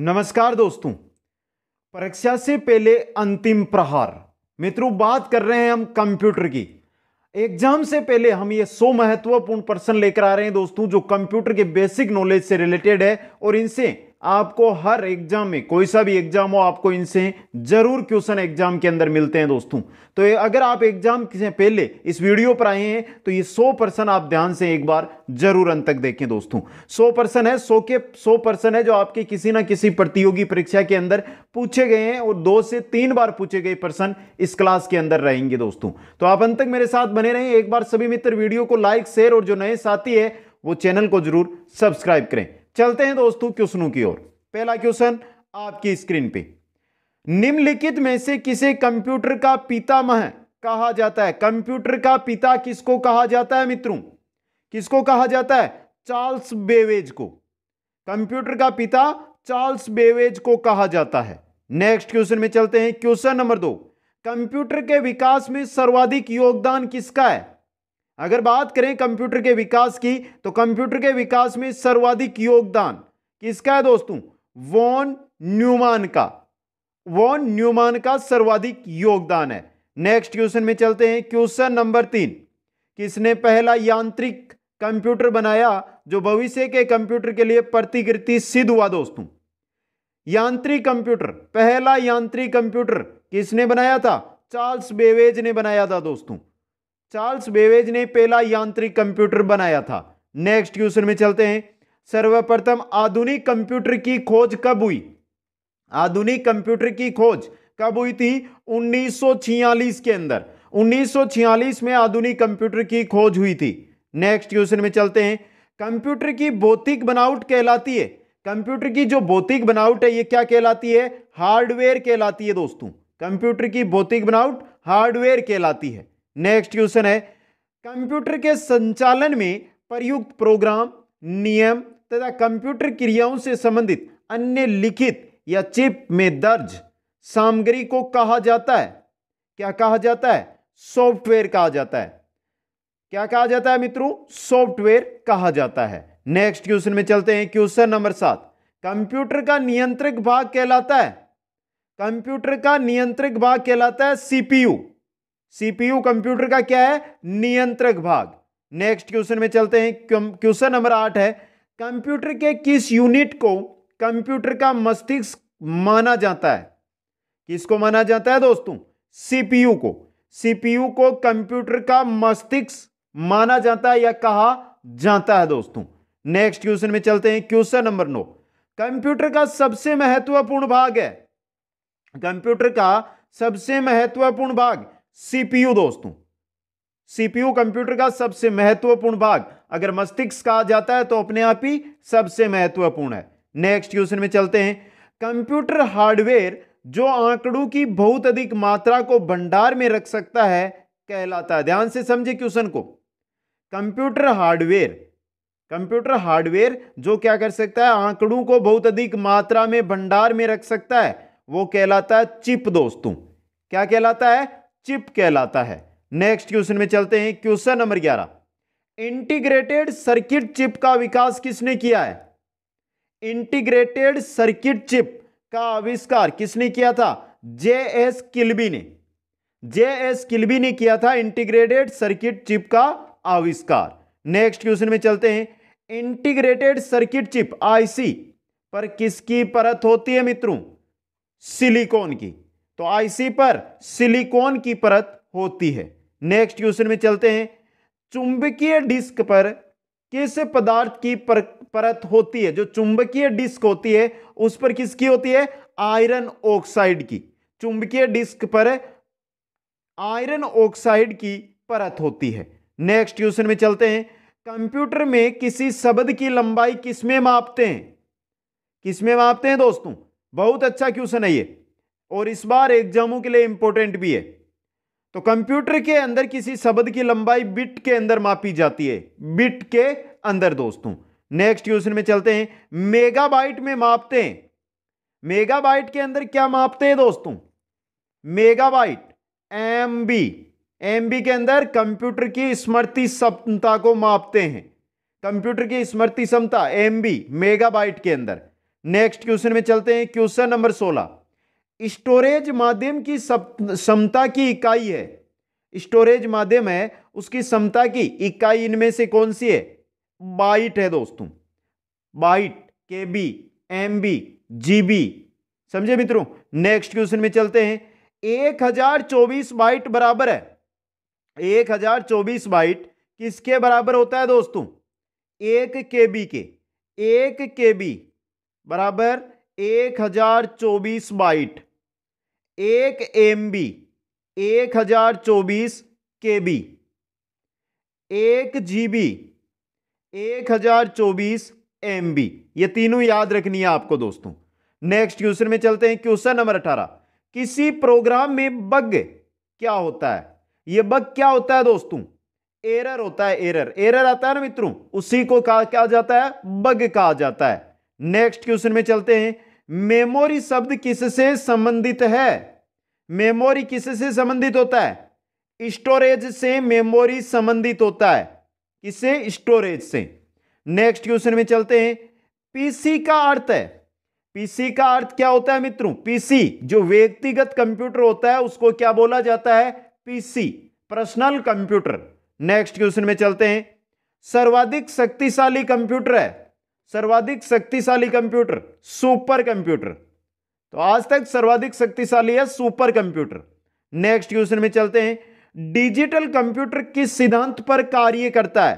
नमस्कार दोस्तों परीक्षा से पहले अंतिम प्रहार मित्रों बात कर रहे हैं हम कंप्यूटर की एग्जाम से पहले हम ये सौ महत्वपूर्ण प्रश्न लेकर आ रहे हैं दोस्तों जो कंप्यूटर के बेसिक नॉलेज से रिलेटेड है और इनसे आपको हर एग्जाम में कोई सा भी एग्जाम हो आपको इनसे जरूर क्वेश्चन एग्जाम के अंदर मिलते हैं दोस्तों तो अगर आप एग्जाम से पहले इस वीडियो पर आए हैं तो ये 100 परसेंट आप ध्यान से एक बार जरूर अंत तक देखें दोस्तों 100 परसेंट है 100 के 100 परसेंट है जो आपके किसी ना किसी प्रतियोगी परीक्षा के अंदर पूछे गए हैं और दो से तीन बार पूछे गए प्रश्न इस क्लास के अंदर रहेंगे दोस्तों तो आप अंत तक मेरे साथ बने रहें एक बार सभी मित्र वीडियो को लाइक शेयर और जो नए साथी है वो चैनल को जरूर सब्सक्राइब करें चलते हैं दोस्तों क्वेश्चनों की ओर पहला क्वेश्चन आपकी स्क्रीन पे निम्नलिखित में से किसे कंप्यूटर का पितामह कहा जाता है कंप्यूटर का पिता किसको कहा जाता है मित्रों किसको कहा जाता है चार्ल्स बेवेज को कंप्यूटर का पिता चार्ल्स बेवेज को कहा जाता है नेक्स्ट क्वेश्चन में चलते हैं क्वेश्चन नंबर दो कंप्यूटर के विकास में सर्वाधिक योगदान किसका है अगर बात करें कंप्यूटर के विकास की तो कंप्यूटर के विकास में सर्वाधिक योगदान किसका है दोस्तों वॉन न्यूमान का वॉन न्यूमान का सर्वाधिक योगदान है नेक्स्ट क्वेश्चन में चलते हैं क्वेश्चन नंबर तीन किसने पहला यांत्रिक कंप्यूटर बनाया जो भविष्य के कंप्यूटर के लिए प्रतिकृति सिद्ध हुआ दोस्तों यांत्रिक कंप्यूटर पहला यांत्रिक कंप्यूटर किसने बनाया था चार्ल्स बेवेज ने बनाया था दोस्तों चार्ल्स बेवेज ने पहला यांत्रिक कंप्यूटर बनाया था नेक्स्ट क्वेश्चन में चलते हैं सर्वप्रथम आधुनिक कंप्यूटर की खोज कब हुई आधुनिक कंप्यूटर की खोज कब हुई थी 1946 के अंदर 1946 में आधुनिक कंप्यूटर की खोज हुई थी नेक्स्ट क्वेश्चन में चलते हैं कंप्यूटर की भौतिक बनावट कहलाती है कंप्यूटर की जो भौतिक बनावट है ये क्या कहलाती है हार्डवेयर कहलाती है दोस्तों कंप्यूटर की भौतिक बनावट हार्डवेयर कहलाती है नेक्स्ट क्वेश्चन है कंप्यूटर के संचालन में प्रयुक्त प्रोग्राम नियम तथा कंप्यूटर क्रियाओं से संबंधित अन्य लिखित या चिप में दर्ज सामग्री को कहा जाता है क्या कहा जाता है सॉफ्टवेयर कहा जाता है क्या कहा जाता है मित्रों सॉफ्टवेयर कहा जाता है नेक्स्ट क्वेश्चन में चलते हैं क्वेश्चन नंबर सात कंप्यूटर का नियंत्रक भाग कहलाता है कंप्यूटर का नियंत्रक भाग कहलाता है सीपीयू सीपीयू कंप्यूटर का क्या है नियंत्रक भाग नेक्स्ट क्वेश्चन में चलते हैं क्वेश्चन नंबर आठ है कंप्यूटर के किस यूनिट को कंप्यूटर का मस्तिष्क माना जाता है किसको माना जाता है दोस्तों सीपीयू को सीपीयू को कंप्यूटर का मस्तिष्क माना जाता है या कहा जाता है दोस्तों नेक्स्ट क्वेश्चन में चलते हैं क्वेश्चन नंबर नौ कंप्यूटर का सबसे महत्वपूर्ण भाग है कंप्यूटर का सबसे महत्वपूर्ण भाग सीपीयू दोस्तों सीपीयू कंप्यूटर का सबसे महत्वपूर्ण भाग अगर मस्तिष्क कहा जाता है तो अपने आप ही सबसे महत्वपूर्ण है नेक्स्ट क्वेश्चन में चलते हैं कंप्यूटर हार्डवेयर जो आंकड़ों की बहुत अधिक मात्रा को भंडार में रख सकता है कहलाता है ध्यान से समझे क्वेश्चन को कंप्यूटर हार्डवेयर कंप्यूटर हार्डवेयर जो क्या कर सकता है आंकड़ों को बहुत अधिक मात्रा में भंडार में रख सकता है वो कहलाता है चिप दोस्तों क्या कहलाता है चिप कहलाता है नेक्स्ट क्वेश्चन में चलते हैं क्वेश्चन नंबर ग्यारह इंटीग्रेटेड सर्किट चिप का विकास किसने किया है इंटीग्रेटेड सर्किट चिप का आविष्कार किसने किया था जे एस किलबी ने जे एस किलबी ने किया था इंटीग्रेटेड सर्किट चिप का आविष्कार नेक्स्ट क्वेश्चन में चलते हैं इंटीग्रेटेड सर्किट चिप आईसी पर किसकी परत होती है मित्रों सिलिकॉन की तो आईसी पर सिलिकॉन की परत होती है नेक्स्ट क्वेश्चन में चलते हैं चुंबकीय डिस्क पर किस पदार्थ की पर, परत होती है जो चुंबकीय डिस्क होती है उस पर किसकी होती है आयरन ऑक्साइड की चुंबकीय डिस्क पर आयरन ऑक्साइड की परत होती है नेक्स्ट क्वेश्चन में चलते हैं कंप्यूटर में किसी शब्द की लंबाई किसमें मापते हैं किसमें मापते हैं दोस्तों बहुत अच्छा क्वेश्चन है ये और इस बार एग्जामों के लिए इंपॉर्टेंट भी है तो कंप्यूटर के अंदर किसी शब्द की लंबाई बिट के अंदर मापी जाती है बिट के अंदर दोस्तों नेक्स्ट क्वेश्चन में चलते हैं मेगाबाइट में मापते हैं मेगाबाइट के अंदर क्या मापते हैं दोस्तों megabyte M B M B के अंदर कंप्यूटर की स्मृति क्षमता को मापते हैं कंप्यूटर की स्मृति क्षमता एम बी मेगाबाइट के अंदर नेक्स्ट क्वेश्चन में चलते हैं क्वेश्चन नंबर सोलह स्टोरेज माध्यम की क्षमता की इकाई है स्टोरेज माध्यम है उसकी क्षमता की इकाई इनमें से कौन सी है बाइट है दोस्तों byte K B M B G B समझे मित्रों नेक्स्ट क्वेश्चन में चलते हैं एक हजार चौबीस बाइट बराबर है एक हजार चौबीस बाइट किसके बराबर होता है दोस्तों एक के बी के एक के बी बराबर एक हजार चौबीस बाइट एक एम बी एक हजार चौबीस के बी एक जी बी एक हजार चौबीस एम बी ये तीनों याद रखनी है आपको दोस्तों नेक्स्ट क्वेश्चन में चलते हैं क्वेश्चन नंबर अठारह किसी प्रोग्राम में बग क्या होता है ये बग क्या होता है दोस्तों एरर होता है एरर एरर आता है ना मित्रों उसी को कहा क्या जाता है बग कहा जाता है नेक्स्ट क्वेश्चन में चलते हैं मेमोरी शब्द किससे संबंधित है मेमोरी किससे संबंधित होता है स्टोरेज से मेमोरी संबंधित होता है किससे स्टोरेज से नेक्स्ट क्वेश्चन में चलते हैं पीसी का अर्थ है पीसी का अर्थ क्या होता है मित्रों पीसी जो व्यक्तिगत कंप्यूटर होता है उसको क्या बोला जाता है PC personal computer next question में चलते हैं सर्वाधिक शक्तिशाली कंप्यूटर है सर्वाधिक शक्तिशाली कंप्यूटर सुपर कंप्यूटर तो आज तक सर्वाधिक शक्तिशाली है सुपर कंप्यूटर नेक्स्ट क्वेश्चन में चलते हैं डिजिटल कंप्यूटर किस सिद्धांत पर कार्य करता है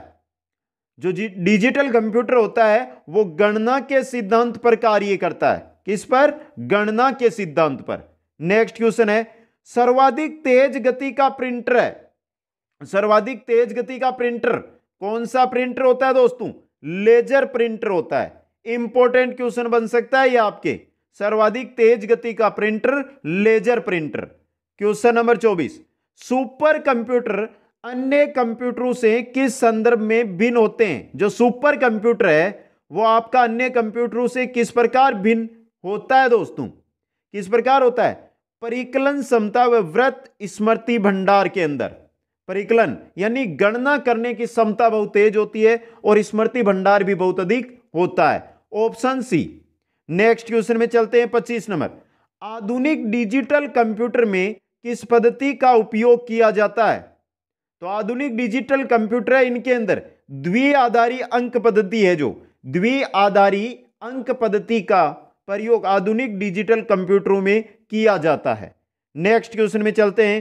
जो डिजिटल कंप्यूटर होता है वो गणना के सिद्धांत पर कार्य करता है किस पर गणना के सिद्धांत पर नेक्स्ट क्वेश्चन है सर्वाधिक तेज गति का प्रिंटर है सर्वाधिक तेज गति का प्रिंटर कौन सा प्रिंटर होता है दोस्तों लेजर प्रिंटर होता है इंपॉर्टेंट क्वेश्चन बन सकता है ये आपके सर्वाधिक तेज गति का printer laser printer question number चौबीस सुपर कंप्यूटर अन्य कंप्यूटरों से किस संदर्भ में भिन्न होते हैं जो सुपर कंप्यूटर है वो आपका अन्य कंप्यूटरों से किस प्रकार भिन्न होता है दोस्तों किस प्रकार होता है परिकलन क्षमता व व्रत स्मृति भंडार के अंदर परिकलन यानी गणना करने की क्षमता बहुत तेज होती है और स्मृति भंडार भी बहुत अधिक होता है ऑप्शन सी नेक्स्ट क्वेश्चन में चलते हैं पच्चीस नंबर आधुनिक डिजिटल कंप्यूटर में किस पद्धति का उपयोग किया जाता है तो आधुनिक डिजिटल कंप्यूटर है इनके अंदर द्वि आधारी अंक पद्धति है जो द्वि आधारी अंक पद्धति का प्रयोग आधुनिक डिजिटल कंप्यूटरों में किया जाता है नेक्स्ट क्वेश्चन में चलते हैं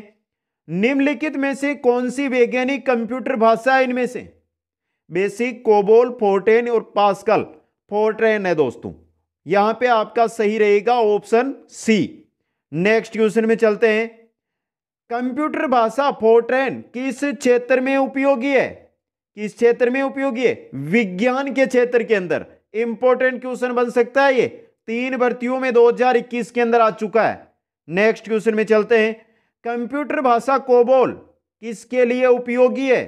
निम्नलिखित में से कौन सी वैज्ञानिक कंप्यूटर भाषा है इनमें से बेसिक कोबोल फोर्टेन और पास्कल फोर्ट्रेन है दोस्तों यहां पे आपका सही रहेगा ऑप्शन सी नेक्स्ट क्वेश्चन में चलते हैं कंप्यूटर भाषा फोर्ट्रेन किस क्षेत्र में उपयोगी है किस क्षेत्र में उपयोगी है विज्ञान के क्षेत्र के अंदर इंपॉर्टेंट क्वेश्चन बन सकता है ये तीन भर्तियों में 2021 के अंदर आ चुका है नेक्स्ट क्वेश्चन में चलते हैं कंप्यूटर भाषा कोबोल किसके लिए उपयोगी है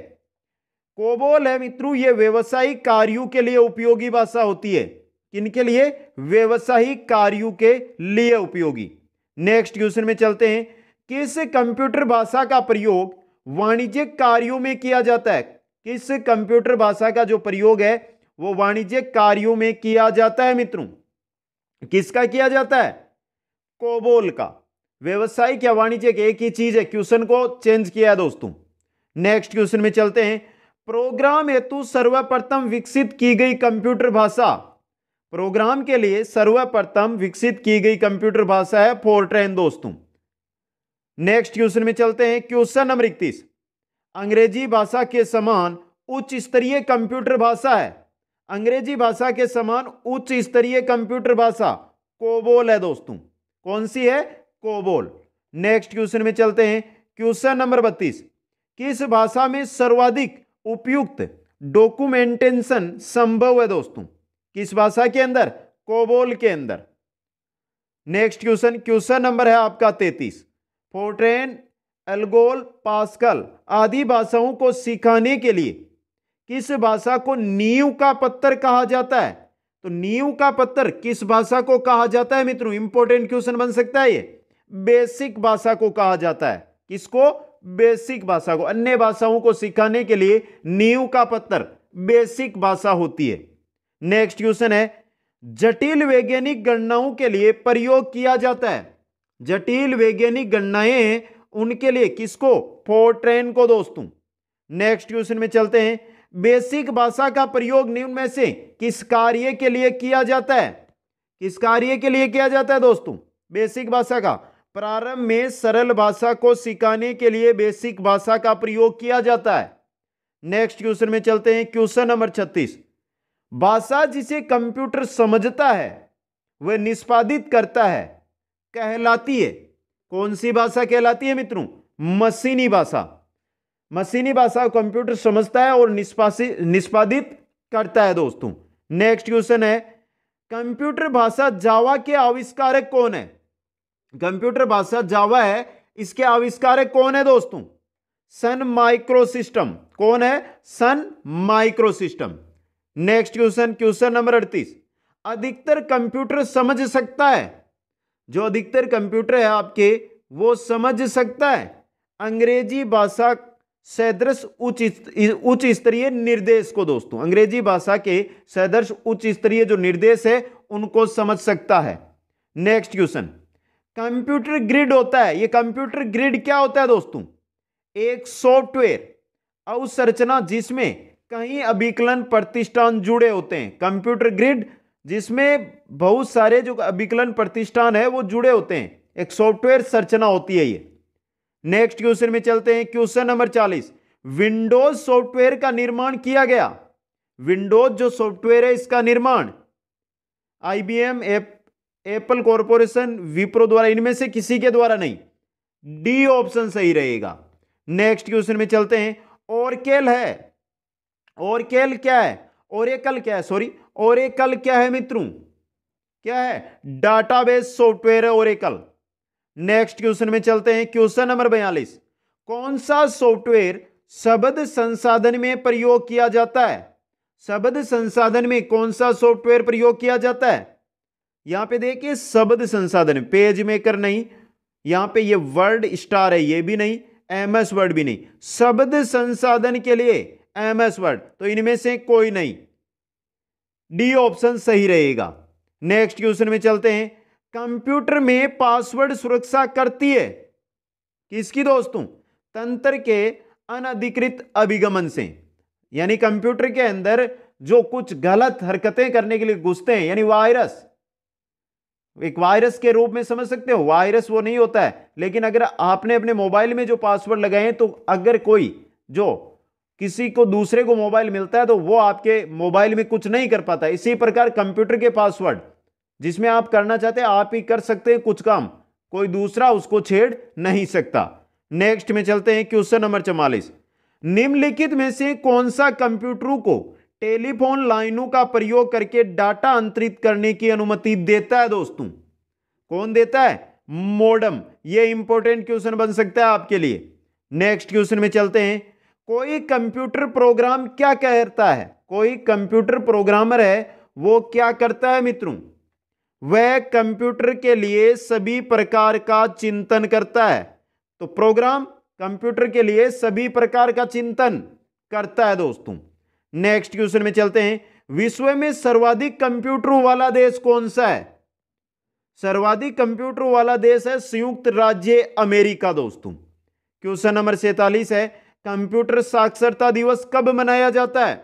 कोबोल है मित्रों ये व्यवसायिक कार्यों के लिए उपयोगी भाषा होती है किनके लिए व्यवसायिक कार्यों के लिए उपयोगी नेक्स्ट क्वेश्चन में चलते हैं किस कंप्यूटर भाषा का प्रयोग वाणिज्यिक कार्यों में किया जाता है किस कंप्यूटर भाषा का जो प्रयोग है वो वाणिज्यिक कार्यों में किया जाता है मित्रों किसका किया जाता है कोबोल का व्यवसायिक या वाणिज्यिक एक ही चीज है क्वेश्चन को चेंज किया है दोस्तों नेक्स्ट क्वेश्चन में चलते हैं प्रोग्राम हेतु सर्वप्रथम विकसित की गई कंप्यूटर भाषा प्रोग्राम के लिए सर्वप्रथम विकसित की गई कंप्यूटर भाषा है फोरट्रेन दोस्तों नेक्स्ट क्वेश्चन में चलते हैं क्वेश्चन नंबर इकतीस अंग्रेजी भाषा के समान उच्च स्तरीय कंप्यूटर भाषा है अंग्रेजी भाषा के समान उच्च स्तरीय कंप्यूटर भाषा कोबोल है दोस्तों कौन सी है कोबोल नेक्स्ट क्वेश्चन में चलते हैं क्वेश्चन नंबर बत्तीस किस भाषा में सर्वाधिक उपयुक्त डॉक्यूमेंटेशन संभव है दोस्तों किस भाषा के अंदर कोबोल के अंदर नेक्स्ट क्वेश्चन क्वेश्चन नंबर है आपका तैतीस फोर्ट्रेन एल्गोल पास्कल आदि भाषाओं को सिखाने के लिए किस भाषा को नीव का पत्थर कहा जाता है तो नीव का पत्थर किस भाषा को कहा जाता है मित्रों इंपोर्टेंट क्वेश्चन बन सकता है ये बेसिक भाषा को कहा जाता है किसको बेसिक भाषा को अन्य भाषाओं को सिखाने के लिए नीव का पत्थर बेसिक भाषा होती है नेक्स्ट क्वेश्चन है जटिल वैज्ञानिक गणनाओं के लिए प्रयोग किया जाता है जटिल वैज्ञानिक गणनाएं उनके लिए किसको फोर्ट्रेन को दोस्तों नेक्स्ट क्वेश्चन में चलते हैं बेसिक भाषा का प्रयोग निम्न में से किस कार्य के लिए किया जाता है किस कार्य के लिए किया जाता है दोस्तों बेसिक भाषा का प्रारंभ में सरल भाषा को सिखाने के लिए बेसिक भाषा का प्रयोग किया जाता है नेक्स्ट क्वेश्चन में चलते हैं क्वेश्चन नंबर छत्तीस भाषा जिसे कंप्यूटर समझता है वह निष्पादित करता है कहलाती है कौन सी भाषा कहलाती है मित्रों मशीनी भाषा मशीनी भाषा कंप्यूटर समझता है और निष्पादित करता है दोस्तों नेक्स्ट क्वेश्चन है कंप्यूटर भाषा जावा के आविष्कारक कौन है कंप्यूटर भाषा जावा है इसके आविष्कारक कौन है दोस्तों सन माइक्रो सिस्टम कौन है Sun micro system next question question number अड़तीस अधिकतर कंप्यूटर समझ सकता है जो अधिकतर कंप्यूटर है आपके वो समझ सकता है अंग्रेजी भाषा सदृश उच्च उच्च स्तरीय निर्देश को दोस्तों अंग्रेजी भाषा के सदृश उच्च स्तरीय जो निर्देश है उनको समझ सकता है नेक्स्ट क्वेश्चन कंप्यूटर ग्रिड होता है ये कंप्यूटर ग्रिड क्या होता है दोस्तों एक सॉफ्टवेयर अवसंरचना जिसमें कहीं अभिकलन प्रतिष्ठान जुड़े होते हैं कंप्यूटर ग्रिड जिसमें बहुत सारे जो अभिकलन प्रतिष्ठान है वो जुड़े होते हैं एक सॉफ्टवेयर संरचना होती है ये नेक्स्ट क्वेश्चन में चलते हैं क्वेश्चन नंबर चालीस विंडोज सॉफ्टवेयर का निर्माण किया गया विंडोज जो सॉफ्टवेयर है इसका निर्माण आईबीएम एप एप्पल कॉरपोरेशन विप्रो द्वारा इनमें से किसी के द्वारा नहीं डी ऑप्शन सही रहेगा नेक्स्ट क्वेश्चन में चलते हैं ओरकेल है ओरकेल क्या है ओरेकल क्या है सॉरी ओरेकल क्या है मित्रों क्या है डाटाबेस सॉफ्टवेयर है ओरेकल नेक्स्ट क्वेश्चन में चलते हैं क्वेश्चन नंबर बयालीस कौन सा सॉफ्टवेयर शब्द संसाधन में प्रयोग किया जाता है शब्द संसाधन में कौन सा सॉफ्टवेयर प्रयोग किया जाता है यहां पे देखिए शब्द संसाधन पेज मेकर नहीं यहां पे ये वर्ड स्टार है ये भी नहीं एम एस वर्ड भी नहीं शब्द संसाधन के लिए एम एस वर्ड तो इनमें से कोई नहीं डी ऑप्शन सही रहेगा नेक्स्ट क्वेश्चन में चलते हैं कंप्यूटर में पासवर्ड सुरक्षा करती है किसकी दोस्तों तंत्र के अनधिकृत अभिगमन से यानी कंप्यूटर के अंदर जो कुछ गलत हरकतें करने के लिए घुसते हैं यानी वायरस एक वायरस के रूप में समझ सकते हो वायरस वो नहीं होता है लेकिन अगर आपने अपने मोबाइल में जो पासवर्ड लगाए तो अगर कोई जो किसी को दूसरे को मोबाइल मिलता है तो वो आपके मोबाइल में कुछ नहीं कर पाता इसी प्रकार कंप्यूटर के पासवर्ड जिसमें आप करना चाहते हैं आप ही कर सकते हैं कुछ काम कोई दूसरा उसको छेड़ नहीं सकता नेक्स्ट में चलते हैं क्वेश्चन नंबर चौवालीस निम्नलिखित में से कौन सा कंप्यूटरों को टेलीफोन लाइनों का प्रयोग करके डाटा अंतरित करने की अनुमति देता है दोस्तों कौन देता है मोडम ये इंपॉर्टेंट क्वेश्चन बन सकता है आपके लिए नेक्स्ट क्वेश्चन में चलते हैं कोई कंप्यूटर प्रोग्राम क्या करता है कोई कंप्यूटर प्रोग्रामर है वो क्या करता है मित्रों वह कंप्यूटर के लिए सभी प्रकार का चिंतन करता है तो प्रोग्राम कंप्यूटर के लिए सभी प्रकार का चिंतन करता है दोस्तों नेक्स्ट क्वेश्चन में चलते हैं विश्व में सर्वाधिक कंप्यूटरों वाला देश कौन सा है सर्वाधिक कंप्यूटर वाला देश है संयुक्त राज्य अमेरिका दोस्तों क्वेश्चन नंबर सैतालीस है कंप्यूटर साक्षरता दिवस कब मनाया जाता है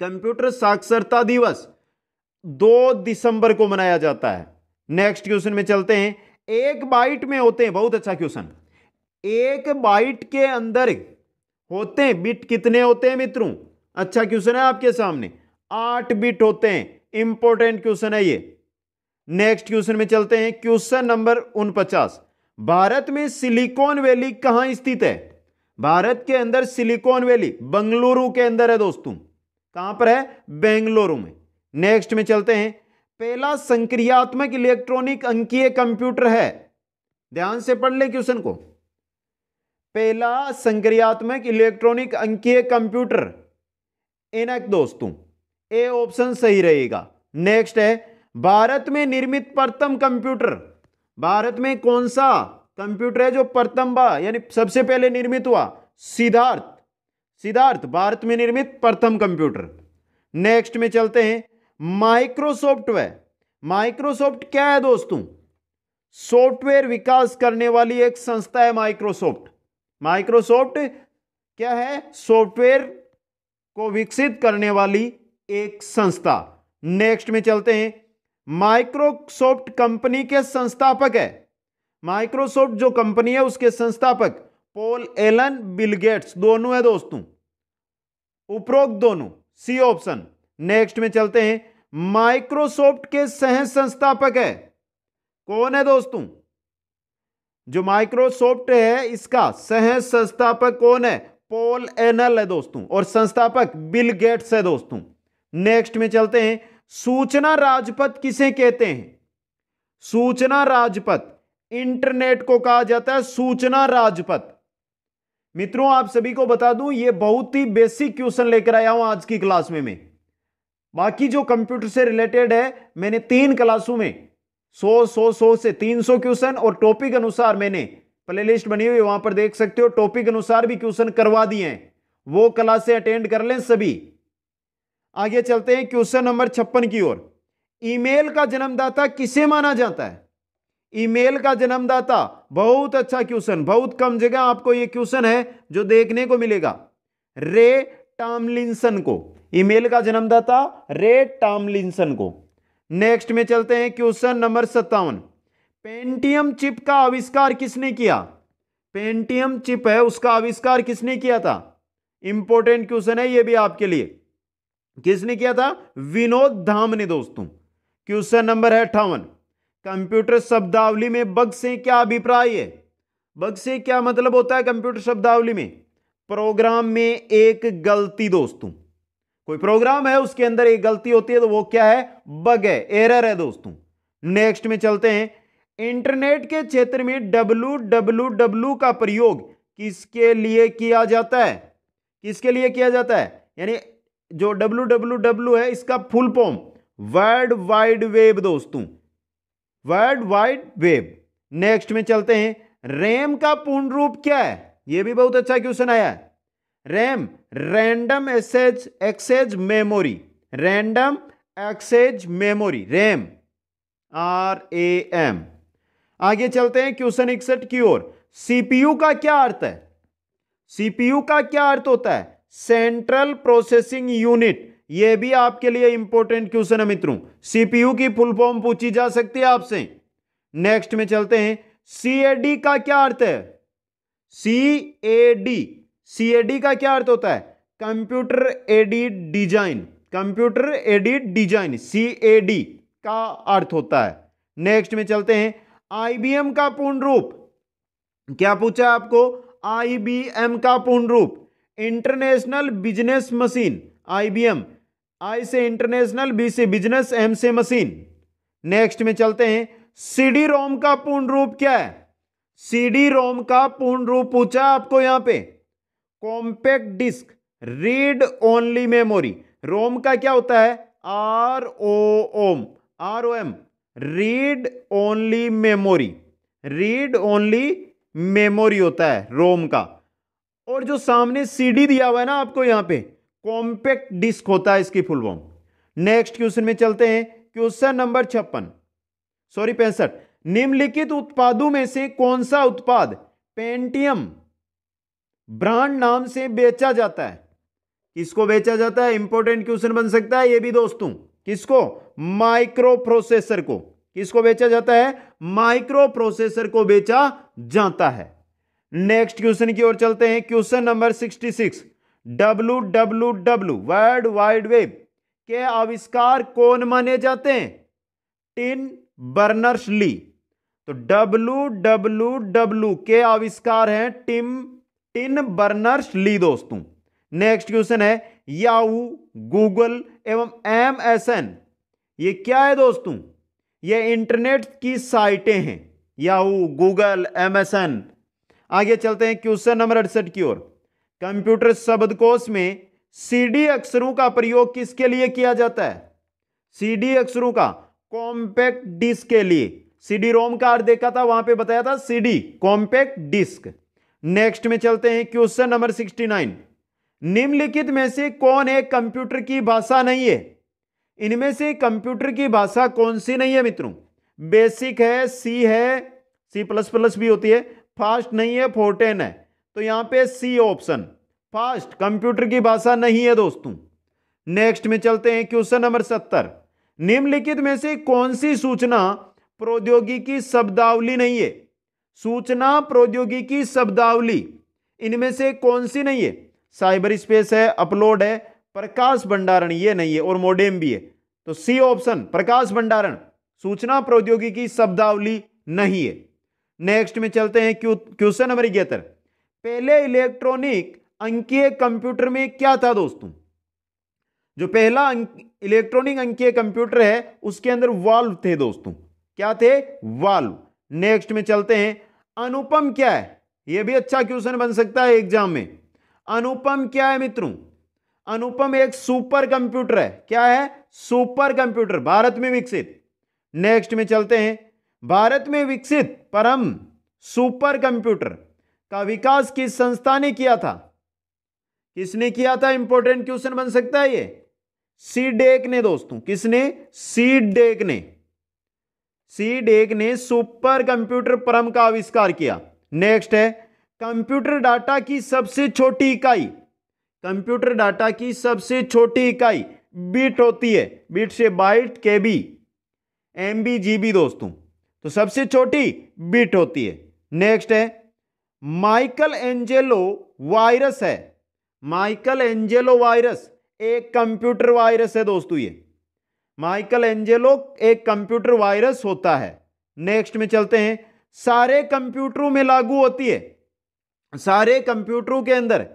कंप्यूटर साक्षरता दिवस दो दिसंबर को मनाया जाता है नेक्स्ट क्वेश्चन में चलते हैं एक बाइट में होते हैं बहुत अच्छा क्वेश्चन एक बाइट के अंदर होते हैं बिट कितने होते हैं मित्रों अच्छा क्वेश्चन है आपके सामने आठ बिट होते हैं इंपॉर्टेंट क्वेश्चन है ये नेक्स्ट क्वेश्चन में चलते हैं क्वेश्चन नंबर उनपचास भारत में सिलिकॉन वैली कहां स्थित है भारत के अंदर सिलिकॉन वैली बंगलुरु के अंदर है दोस्तों कहां पर है बेंगलुरु में नेक्स्ट में चलते हैं पहला संक्रियात्मक इलेक्ट्रॉनिक अंकीय कंप्यूटर है ध्यान से पढ़ ले क्वेश्चन को पहला संक्रियात्मक इलेक्ट्रॉनिक अंकीय कंप्यूटर एनक दोस्तों ए ऑप्शन सही रहेगा नेक्स्ट है भारत में निर्मित प्रथम कंप्यूटर भारत में कौन सा कंप्यूटर है जो प्रथम बार यानी सबसे पहले निर्मित हुआ सिद्धार्थ सिद्धार्थ भारत में निर्मित प्रथम कंप्यूटर नेक्स्ट में चलते हैं माइक्रोसॉफ्ट वह माइक्रोसॉफ्ट क्या है दोस्तों सॉफ्टवेयर विकास करने वाली एक संस्था है माइक्रोसॉफ्ट माइक्रोसॉफ्ट क्या है सॉफ्टवेयर को विकसित करने वाली एक संस्था नेक्स्ट में चलते हैं माइक्रोसॉफ्ट कंपनी के संस्थापक है माइक्रोसॉफ्ट जो कंपनी है उसके संस्थापक पॉल एलन बिल गेट्स दोनों है दोस्तों उपरोक्त दोनों सी ऑप्शन नेक्स्ट में चलते हैं माइक्रोसॉफ्ट के सह संस्थापक है कौन है दोस्तों जो माइक्रोसॉफ्ट है इसका सह संस्थापक कौन है पोल एनल है दोस्तों और संस्थापक बिल गेट्स है दोस्तों नेक्स्ट में चलते हैं सूचना राजपथ किसे कहते हैं सूचना राजपथ इंटरनेट को कहा जाता है सूचना राजपथ मित्रों आप सभी को बता दूं ये बहुत ही बेसिक क्वेश्चन लेकर आया हूं आज की क्लास में मैं बाकी जो कंप्यूटर से रिलेटेड है मैंने तीन क्लासों में सौ सौ सौ से तीन सौ क्वेश्चन और टॉपिक अनुसार मैंने प्ले लिस्ट बनी हुई वहां पर देख सकते हो टॉपिक अनुसार भी क्वेश्चन करवा दिए हैं वो क्लासे अटेंड कर लें सभी आगे चलते हैं क्वेश्चन नंबर छप्पन की ओर ईमेल का जन्मदाता किसे माना जाता है ईमेल का जन्मदाता बहुत अच्छा क्वेश्चन बहुत कम जगह आपको यह क्वेश्चन है जो देखने को मिलेगा रे टामलिंसन को ईमेल का जन्मदाता रे टामलिंसन को नेक्स्ट में चलते हैं क्वेश्चन नंबर सत्तावन पेंटियम चिप का आविष्कार किसने किया पेंटियम चिप है उसका आविष्कार किसने किया था इंपॉर्टेंट क्वेश्चन है ये भी आपके लिए किसने किया था विनोद धाम ने दोस्तों क्वेश्चन नंबर है अट्ठावन कंप्यूटर शब्दावली में बग से क्या अभिप्राय है बग से क्या मतलब होता है कंप्यूटर शब्दावली में प्रोग्राम में एक गलती दोस्तों कोई प्रोग्राम है उसके अंदर एक गलती होती है तो वो क्या है बग है एरर है दोस्तों नेक्स्ट में चलते हैं इंटरनेट के क्षेत्र में डब्लू डब्लू डब्लू का प्रयोग किसके लिए किया जाता है किसके लिए किया जाता है यानी जो डब्लू डब्लू डब्लू है इसका full form world wide web दोस्तों वर्ल्ड वाइड वेब नेक्स्ट में चलते हैं रैम का पूर्ण रूप क्या है यह भी बहुत अच्छा क्वेश्चन आया है RAM random access access memory random access memory RAM R A M आगे चलते हैं क्वेश्चन इकसठ की ओर सीपीयू का क्या अर्थ है सीपीयू का क्या अर्थ होता है सेंट्रल प्रोसेसिंग यूनिट यह भी आपके लिए इंपॉर्टेंट क्वेश्चन है मित्रों सीपीयू की फुल फॉर्म पूछी जा सकती है आपसे नेक्स्ट में चलते हैं सीएडी का क्या अर्थ है सीएडी सीएडी का क्या अर्थ होता है computer aided design computer aided design CAD का अर्थ होता है नेक्स्ट में चलते हैं आईबीएम का पूर्ण रूप क्या पूछा आपको आईबीएम का पूर्ण रूप international business machine IBM I से इंटरनेशनल बी से बिजनेस एम से मशीन नेक्स्ट में चलते हैं सीडी रोम का पूर्ण रूप क्या है सीडी रोम का पूर्ण रूप पूछा आपको यहां पे compact disc read only memory ROM का क्या होता है R O M R O M read only memory read only memory होता है रोम का और जो सामने सीडी दिया हुआ है ना आपको यहां पे कॉम्पैक्ट डिस्क होता है इसकी फुल फॉर्म नेक्स्ट क्वेश्चन में चलते हैं क्वेश्चन नंबर छप्पन सॉरी पैंसठ निम्नलिखित उत्पादों में से कौन सा उत्पाद पेंटियम ब्रांड नाम से बेचा जाता है किसको बेचा जाता है इंपॉर्टेंट क्वेश्चन बन सकता है ये भी दोस्तों किसको माइक्रो प्रोसेसर को किसको बेचा जाता है माइक्रो प्रोसेसर को बेचा जाता है नेक्स्ट क्वेश्चन की ओर चलते हैं question number sixty six W W W world wide web के आविष्कार कौन माने जाते हैं टिन बर्नर्स ली तो डब्लू डब्लू डब्लू के आविष्कार हैं टिम टिन बर्नर्स ली दोस्तों नेक्स्ट क्वेश्चन है याहू गूगल एवं एम एस एन ये क्या है दोस्तों ये इंटरनेट की साइटें हैं याहू गूगल एमएसएन आगे चलते हैं क्वेश्चन नंबर अड़सठ की ओर कंप्यूटर शब्दकोश में सीडी अक्षरों का प्रयोग किसके लिए किया जाता है सीडी अक्षरों का कॉम्पैक्ट डिस्क के लिए सीडी रोम का अर्थ देखा था वहां पे बताया था सीडी कॉम्पैक्ट डिस्क नेक्स्ट में चलते हैं क्वेश्चन नंबर सिक्सटी नाइन निम्नलिखित में से कौन एक कंप्यूटर की भाषा नहीं है इनमें से कंप्यूटर की भाषा कौन सी नहीं है मित्रों बेसिक है सी है सी प्लस प्लस भी होती है फास्ट नहीं है फोर्टेन है तो यहाँ पे सी ऑप्शन फास्ट कंप्यूटर की भाषा नहीं है दोस्तों नेक्स्ट में चलते हैं क्वेश्चन नंबर सत्तर निम्नलिखित में से कौन सी सूचना प्रौद्योगिकी शब्दावली नहीं है सूचना प्रौद्योगिकी शब्दावली इनमें से कौन सी नहीं है साइबर स्पेस है अपलोड है प्रकाश भंडारण ये नहीं है और मोडेम भी है तो सी ऑप्शन प्रकाश भंडारण सूचना प्रौद्योगिकी शब्दावली नहीं है नेक्स्ट में चलते हैं क्वेश्चन नंबर इकहत्तर पहले इलेक्ट्रॉनिक अंकीय कंप्यूटर में क्या था दोस्तों जो पहला अं, इलेक्ट्रॉनिक अंकीय कंप्यूटर है उसके अंदर वाल्व थे दोस्तों क्या थे वाल्व नेक्स्ट में चलते हैं अनुपम क्या है यह भी अच्छा क्वेश्चन बन सकता है एग्जाम में अनुपम क्या है मित्रों अनुपम एक सुपर कंप्यूटर है क्या है सुपर कंप्यूटर भारत में विकसित नेक्स्ट में चलते हैं भारत में विकसित परम सुपर कंप्यूटर का विकास किस संस्था ने किया था किसने किया था इंपॉर्टेंट क्वेश्चन बन सकता है ये सी डेक e ने दोस्तों किसने सी डेक e ने सी डेक e ने सुपर कंप्यूटर परम का आविष्कार किया नेक्स्ट है कंप्यूटर डाटा की सबसे छोटी इकाई कंप्यूटर डाटा की सबसे छोटी इकाई बीट होती है बीट से byte K B M B G B दोस्तों तो सबसे छोटी बिट होती है नेक्स्ट है माइकल एंजेलो वायरस है माइकल एंजेलो वायरस एक कंप्यूटर वायरस है दोस्तों ये माइकल एंजेलो एक कंप्यूटर वायरस होता है नेक्स्ट में चलते हैं सारे कंप्यूटरों में लागू होती है सारे कंप्यूटरों के अंदर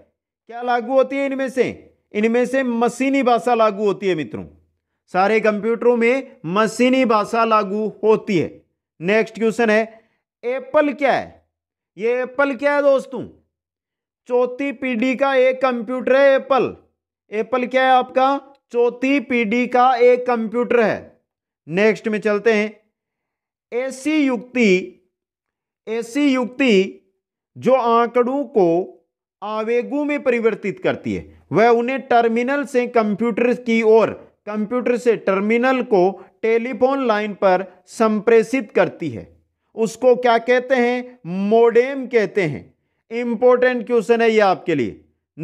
क्या लागू होती है इनमें से इनमें से मशीनी भाषा लागू होती है मित्रों सारे कंप्यूटरों में मशीनी भाषा लागू होती है नेक्स्ट क्वेश्चन है एप्पल क्या है ये एप्पल क्या है दोस्तों चौथी पीढ़ी का एक कंप्यूटर है एप्पल एप्पल क्या है आपका चौथी पीढ़ी का एक कंप्यूटर है नेक्स्ट में चलते हैं ऐसी युक्ति ऐसी युक्ति जो आंकड़ों को आवेगों में परिवर्तित करती है वह उन्हें टर्मिनल से कंप्यूटर की ओर कंप्यूटर से टर्मिनल को टेलीफोन लाइन पर संप्रेषित करती है उसको क्या कहते हैं मोडेम कहते हैं इंपॉर्टेंट क्वेश्चन है ये आपके लिए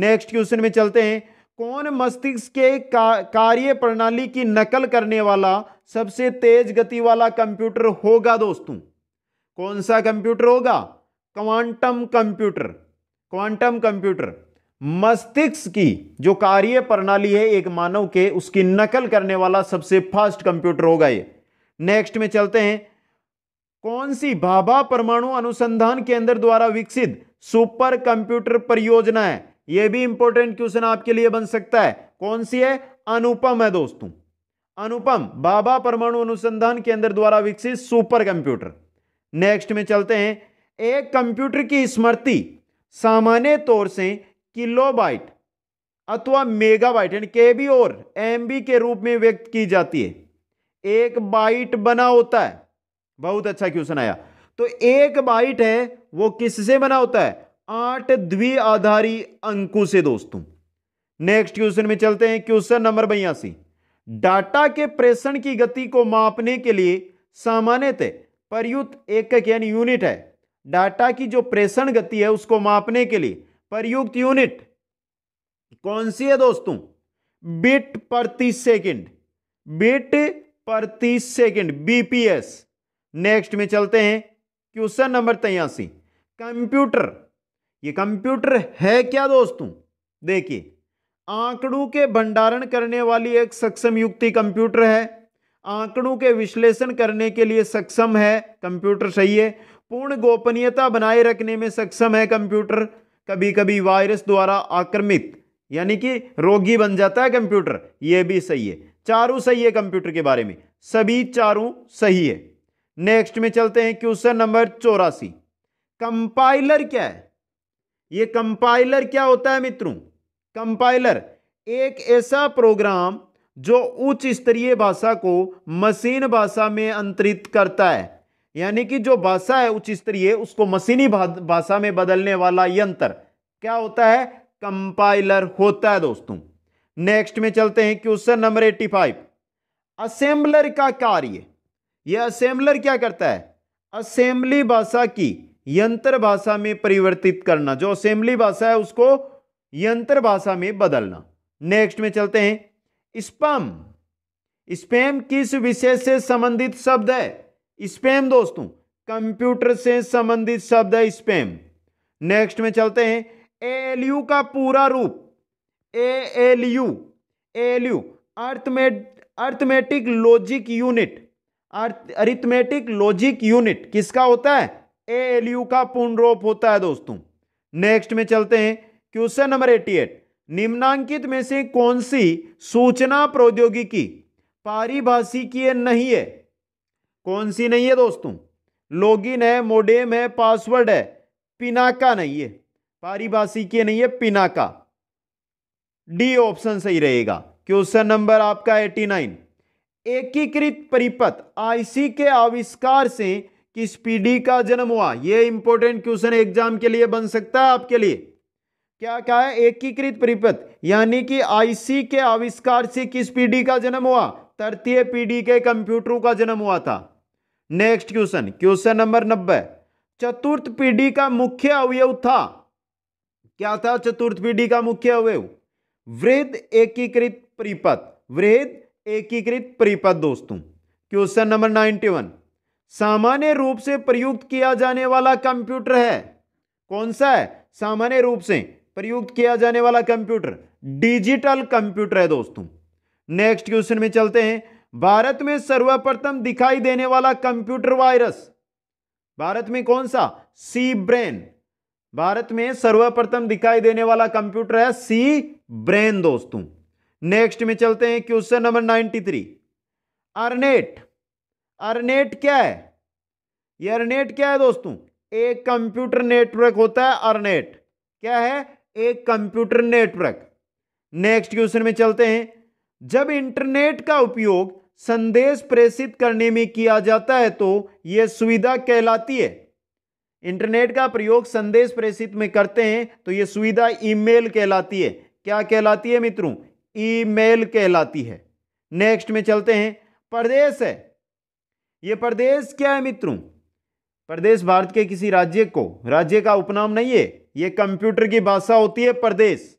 नेक्स्ट क्वेश्चन में चलते हैं कौन मस्तिष्क के का, कार्य प्रणाली की नकल करने वाला सबसे तेज गति वाला कंप्यूटर होगा दोस्तों कौन सा कंप्यूटर होगा क्वांटम कंप्यूटर क्वांटम कंप्यूटर मस्तिष्क की जो कार्य प्रणाली है एक मानव के उसकी नकल करने वाला सबसे फास्ट कंप्यूटर होगा ये नेक्स्ट में चलते हैं कौन सी भाभा परमाणु अनुसंधान केंद्र द्वारा विकसित सुपर कंप्यूटर परियोजना है यह भी इंपॉर्टेंट क्वेश्चन आपके लिए बन सकता है कौन सी है अनुपम है दोस्तों अनुपम बाबा परमाणु अनुसंधान केंद्र द्वारा विकसित सुपर कंप्यूटर नेक्स्ट में चलते हैं एक कंप्यूटर की स्मृति सामान्य तौर से किलोबाइट अथवा मेगाबाइट यानी के बी और एम बी के रूप में व्यक्त की जाती है एक बाइट बना होता है बहुत अच्छा क्वेश्चन आया तो एक बाइट है वो किससे बना होता है आठ द्विआधारी अंकों से दोस्तों नेक्स्ट क्वेश्चन में चलते हैं क्वेश्चन नंबर बयासी डाटा के प्रेषण की गति को मापने के लिए सामान्यतः प्रयुक्त एक यानी यूनिट है डाटा की जो प्रेषण गति है उसको मापने के लिए प्रयुक्त यूनिट कौन सी है दोस्तों बिट प्रति सेकंड बिट प्रति सेकंड बीपीएस नेक्स्ट में चलते हैं क्वेश्चन नंबर तेयासी कंप्यूटर ये कंप्यूटर है क्या दोस्तों देखिए आंकड़ों के भंडारण करने वाली एक सक्षम युक्ति कंप्यूटर है आंकड़ों के विश्लेषण करने के लिए सक्षम है कंप्यूटर सही है पूर्ण गोपनीयता बनाए रखने में सक्षम है कंप्यूटर कभी कभी वायरस द्वारा आक्रमित यानी कि रोगी बन जाता है कंप्यूटर यह भी सही है चारों सही है कंप्यूटर के बारे में सभी चारों सही है नेक्स्ट में चलते हैं क्वेश्चन नंबर चौरासी कंपाइलर क्या है यह कंपाइलर क्या होता है मित्रों कंपाइलर एक ऐसा प्रोग्राम जो उच्च स्तरीय भाषा को मशीन भाषा में अंतरित करता है यानी कि जो भाषा है उच्च स्तरीय उसको मशीनी भाषा में बदलने वाला यंत्र क्या होता है कंपाइलर होता है दोस्तों नेक्स्ट में चलते हैं question number eighty five assembler का कार्य यह असेंबलर क्या करता है असेंबली भाषा की यंत्र भाषा में परिवर्तित करना जो असेंबली भाषा है उसको यंत्र भाषा में बदलना नेक्स्ट में चलते हैं स्पम स्पेम किस विषय से संबंधित शब्द है स्पैम दोस्तों कंप्यूटर से संबंधित शब्द है स्पैम नेक्स्ट में चलते हैं यू का पूरा रूप एल एएलयू अर्थमेट arithmetic logic unit arithmetic logic unit किसका होता है एलयू का पूर्ण रूप होता है दोस्तों नेक्स्ट में चलते हैं क्वेश्चन नंबर एटी एट निम्नांकित में से कौन सी सूचना प्रौद्योगिकी पारिभाषिकीय नहीं है कौन सी नहीं है दोस्तों लॉगिन है मोडेम है पासवर्ड है पिनाका नहीं है पारिभाषिक नहीं है पिनाका डी ऑप्शन सही रहेगा क्वेश्चन नंबर आपका एटी नाइन एकीकृत परिपथ आईसी के आविष्कार से किस पीढ़ी का जन्म हुआ यह इंपॉर्टेंट क्वेश्चन एग्जाम के लिए बन सकता है आपके लिए क्या क्या है एकीकृत परिपथ यानी कि आईसी के आविष्कार से किस पीढ़ी का जन्म हुआ तृतीय पीढ़ी के कंप्यूटरों का जन्म हुआ था नेक्स्ट क्वेश्चन क्वेश्चन नंबर नब्बे चतुर्थ पीढ़ी का मुख्य अवयव था क्या था चतुर्थ पीढ़ी का मुख्य अवयव वृद्ध एकीकृत परिपथ वृद्ध एकीकृत परिपथ दोस्तों क्वेश्चन नंबर नाइनटी वन सामान्य रूप से प्रयुक्त किया जाने वाला कंप्यूटर है कौन सा है सामान्य रूप से प्रयुक्त किया जाने वाला कंप्यूटर डिजिटल कंप्यूटर है दोस्तों नेक्स्ट क्वेश्चन में चलते हैं भारत में सर्वप्रथम दिखाई देने वाला कंप्यूटर वायरस भारत में कौन सा सी ब्रेन भारत में सर्वप्रथम दिखाई देने वाला कंप्यूटर है सी ब्रेन दोस्तों नेक्स्ट में चलते हैं question number ninety three ERNET ERNET क्या है ये अर्नेट क्या है दोस्तों एक कंप्यूटर नेटवर्क होता है अर्नेट क्या है एक कंप्यूटर नेटवर्क नेक्स्ट क्वेश्चन में चलते हैं जब इंटरनेट का उपयोग संदेश प्रेषित करने में किया जाता है तो यह सुविधा कहलाती है इंटरनेट का प्रयोग संदेश प्रेषित में करते हैं तो यह सुविधा ईमेल कहलाती है क्या कहलाती है मित्रों ईमेल कहलाती है नेक्स्ट में चलते हैं प्रदेश है यह प्रदेश क्या है मित्रों प्रदेश भारत के किसी राज्य को राज्य का उपनाम नहीं है यह कंप्यूटर की भाषा होती है प्रदेश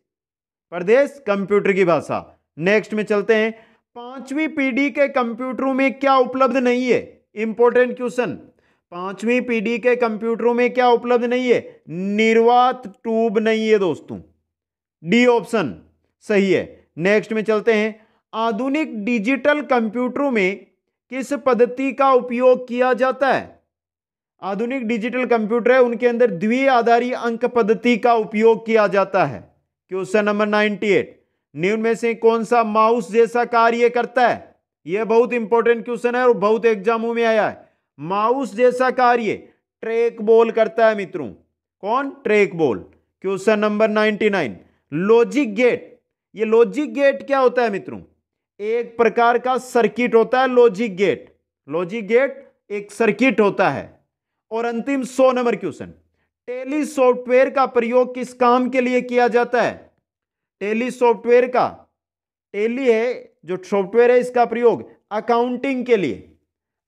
प्रदेश कंप्यूटर की भाषा नेक्स्ट में चलते हैं पांचवी पीढ़ी के कंप्यूटरों में क्या उपलब्ध नहीं है इंपॉर्टेंट क्वेश्चन पांचवी पीढ़ी के कंप्यूटरों में क्या उपलब्ध नहीं है निर्वात ट्यूब नहीं है दोस्तों डी ऑप्शन सही है नेक्स्ट में चलते हैं आधुनिक डिजिटल कंप्यूटरों में किस पद्धति का उपयोग किया जाता है आधुनिक डिजिटल कंप्यूटर है उनके अंदर द्वि आधारी अंक पद्धति का उपयोग किया जाता है क्वेश्चन नंबर नाइन्टी एट निम्न में से कौन सा माउस जैसा कार्य करता है यह बहुत इंपॉर्टेंट क्वेश्चन है और बहुत एग्जामों में आया है माउस जैसा कार्य ट्रेक बॉल करता है मित्रों कौन trackball question number 99 logic gate ये लॉजिक गेट क्या होता है मित्रों एक प्रकार का सर्किट होता है लॉजिक गेट लॉजिक गेट एक सर्किट होता है और अंतिम सौ नंबर क्वेश्चन टेली सॉफ्टवेयर का प्रयोग किस काम के लिए किया जाता है टेली सॉफ्टवेयर का टेली है जो सॉफ्टवेयर है इसका प्रयोग अकाउंटिंग के लिए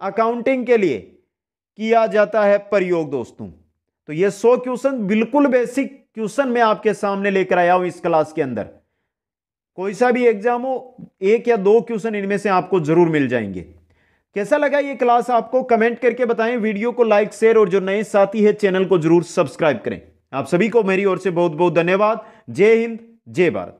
अकाउंटिंग के लिए किया जाता है प्रयोग दोस्तों तो ये सौ क्वेश्चन बिल्कुल बेसिक क्वेश्चन मैं आपके सामने लेकर आया हूं इस क्लास के अंदर कोई सा भी एग्जाम हो एक या दो क्वेश्चन इनमें से आपको जरूर मिल जाएंगे कैसा लगा ये क्लास आपको कमेंट करके बताएं वीडियो को लाइक शेयर और जो नए साथी है चैनल को जरूर सब्सक्राइब करें आप सभी को मेरी ओर से बहुत बहुत धन्यवाद जय हिंद जय भारत